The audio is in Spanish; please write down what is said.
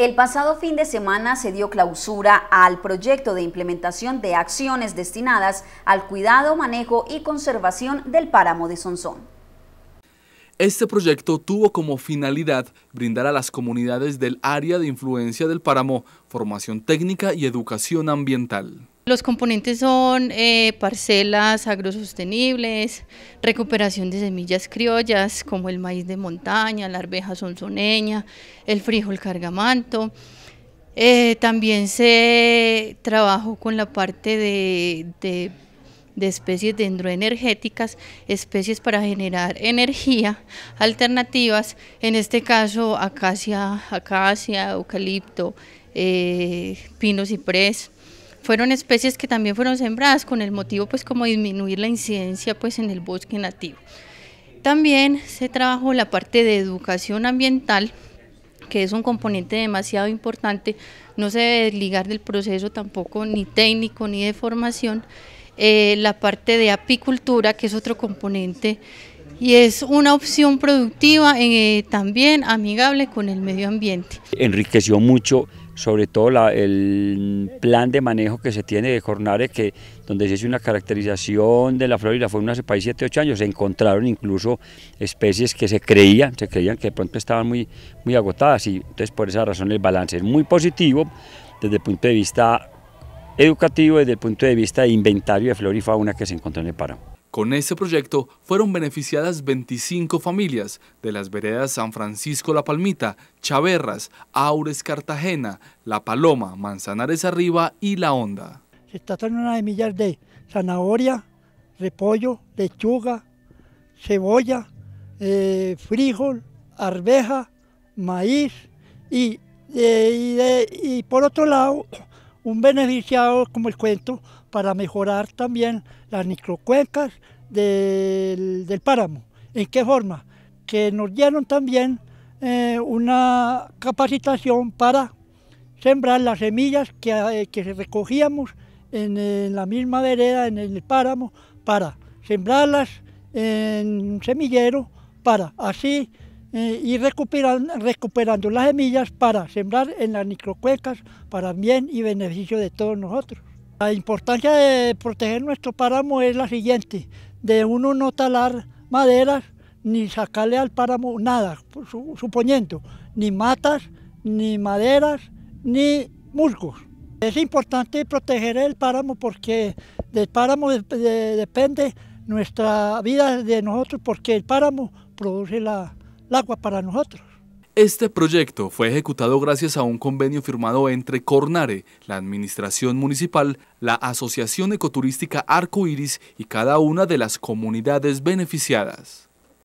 El pasado fin de semana se dio clausura al proyecto de implementación de acciones destinadas al cuidado, manejo y conservación del páramo de Sonsón. Este proyecto tuvo como finalidad brindar a las comunidades del área de influencia del páramo formación técnica y educación ambiental. Los componentes son eh, parcelas agrosostenibles, recuperación de semillas criollas como el maíz de montaña, la arveja sonsoneña, el frijol cargamanto. Eh, también se trabajó con la parte de, de especies dendroenergéticas, especies para generar energía alternativas, en este caso acacia, acacia eucalipto, eh, pino ciprés fueron especies que también fueron sembradas con el motivo pues como disminuir la incidencia pues en el bosque nativo. También se trabajó la parte de educación ambiental, que es un componente demasiado importante, no se debe desligar del proceso tampoco ni técnico ni de formación, eh, la parte de apicultura, que es otro componente y es una opción productiva eh, también amigable con el medio ambiente. Enriqueció mucho sobre todo el plan de manejo que se tiene de Cornare, que donde se hizo una caracterización de la flora y la fauna hace país 7, 8 años, se encontraron incluso especies que se creían, se creían que de pronto estaban muy, muy agotadas y entonces por esa razón el balance es muy positivo desde el punto de vista educativo, desde el punto de vista de inventario de flora y fauna que se encontró en el páramo. Con este proyecto fueron beneficiadas 25 familias de las veredas San Francisco La Palmita, Chaverras, Aures Cartagena, La Paloma, Manzanares Arriba y La Honda. Se haciendo una semilla de zanahoria, repollo, lechuga, cebolla, eh, frijol, arveja, maíz y eh, por otro lado un beneficiado, como el cuento, para mejorar también las microcuencas del, del páramo. ¿En qué forma? Que nos dieron también eh, una capacitación para sembrar las semillas eh, que, recogíamos en, en, la misma vereda, en el páramo, para sembrarlas en un semillero, para así eh, y recuperando las semillas para sembrar en las microcuecas para bien y beneficio de todos nosotros. La importancia de proteger nuestro páramo es la siguiente, de uno no talar maderas ni sacarle al páramo nada, suponiendo, ni matas, ni maderas, ni musgos. Es importante proteger el páramo porque del páramo depende nuestra vida de nosotros porque el páramo produce la, el agua para nosotros. Este proyecto fue ejecutado gracias a un convenio firmado entre Cornare, la Administración Municipal, la Asociación Ecoturística Arco y cada una de las comunidades beneficiadas.